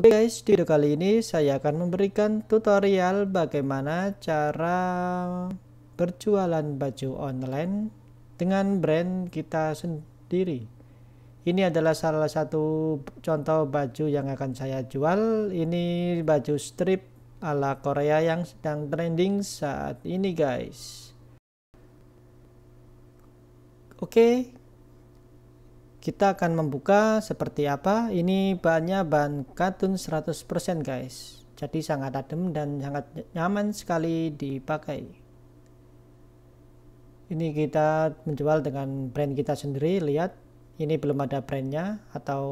Oke okay guys, di video kali ini saya akan memberikan tutorial bagaimana cara berjualan baju online dengan brand kita sendiri. Ini adalah salah satu contoh baju yang akan saya jual. Ini baju strip ala Korea yang sedang trending saat ini guys. Oke, okay kita akan membuka seperti apa ini bahannya bahan katun 100% guys jadi sangat adem dan sangat nyaman sekali dipakai ini kita menjual dengan brand kita sendiri lihat ini belum ada brandnya atau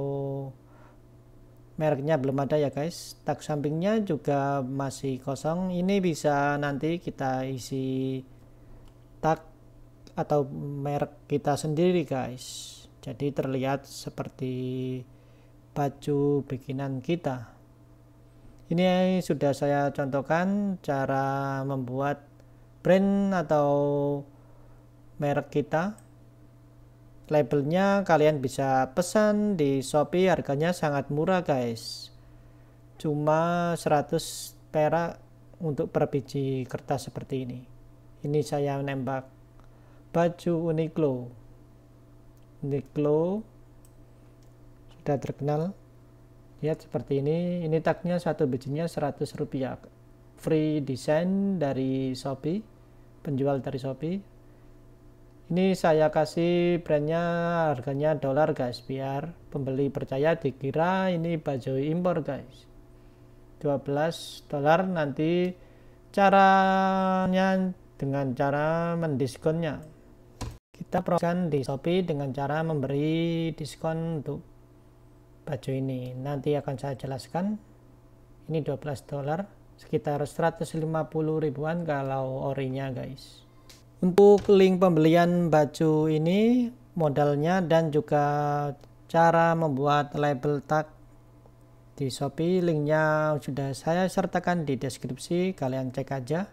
mereknya belum ada ya guys tak sampingnya juga masih kosong ini bisa nanti kita isi tag atau merek kita sendiri guys jadi terlihat seperti baju bikinan kita ini sudah saya contohkan cara membuat brand atau merek kita labelnya kalian bisa pesan di Shopee harganya sangat murah guys cuma 100 perak untuk per biji kertas seperti ini ini saya nembak baju Uniqlo Niklo sudah terkenal lihat seperti ini ini tagnya satu bijinya 100 rupiah free design dari Shopee penjual dari Shopee ini saya kasih brandnya harganya dolar guys biar pembeli percaya dikira ini baju impor guys 12 dolar nanti caranya dengan cara mendiskonnya kita promosikan di Shopee dengan cara memberi diskon untuk baju ini nanti akan saya jelaskan ini 12 dolar sekitar 150 ribuan kalau orinya guys untuk link pembelian baju ini modalnya dan juga cara membuat label tag di Shopee linknya sudah saya sertakan di deskripsi kalian cek aja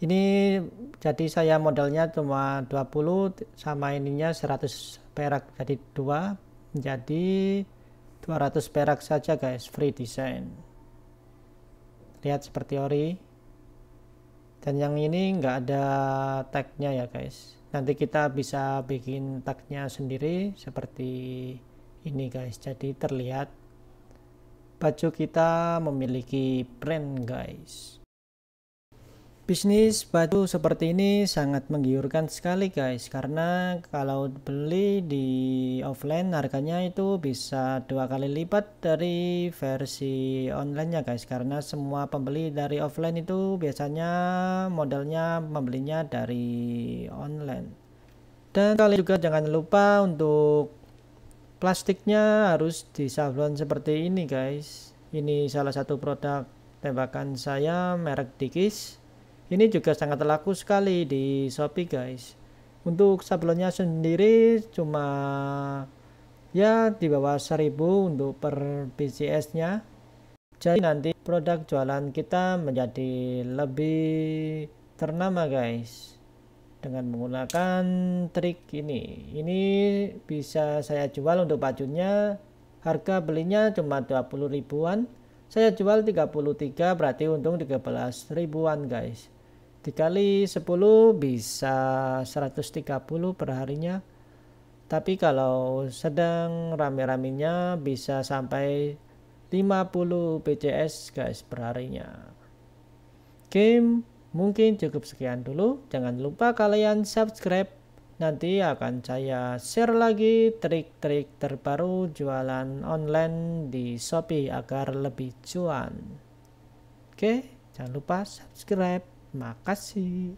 ini jadi saya modalnya cuma 20 sama ininya 100 perak jadi 2 jadi 200 perak saja guys free design. Lihat seperti ori. Dan yang ini enggak ada tagnya ya guys. Nanti kita bisa bikin tagnya sendiri seperti ini guys. Jadi terlihat baju kita memiliki brand guys. Bisnis batu seperti ini sangat menggiurkan sekali guys karena kalau beli di offline harganya itu bisa dua kali lipat dari versi online-nya guys karena semua pembeli dari offline itu biasanya modalnya membelinya dari online. Dan kalian juga jangan lupa untuk plastiknya harus disablon seperti ini guys. Ini salah satu produk tembakan saya merek Dikis ini juga sangat laku sekali di Shopee guys. Untuk sablonnya sendiri cuma ya di bawah 1000 untuk per pcs nya. Jadi nanti produk jualan kita menjadi lebih ternama guys dengan menggunakan trik ini ini bisa saya jual untuk bajunya harga belinya cuma 20 ribuan saya jual 33 berarti untung 13 ribuan guys dikali 10 bisa 130 perharinya tapi kalau sedang rame-ramenya bisa sampai 50 PCS guys perharinya game mungkin cukup sekian dulu jangan lupa kalian subscribe nanti akan saya share lagi trik-trik terbaru jualan online di Shopee agar lebih cuan oke jangan lupa subscribe makasih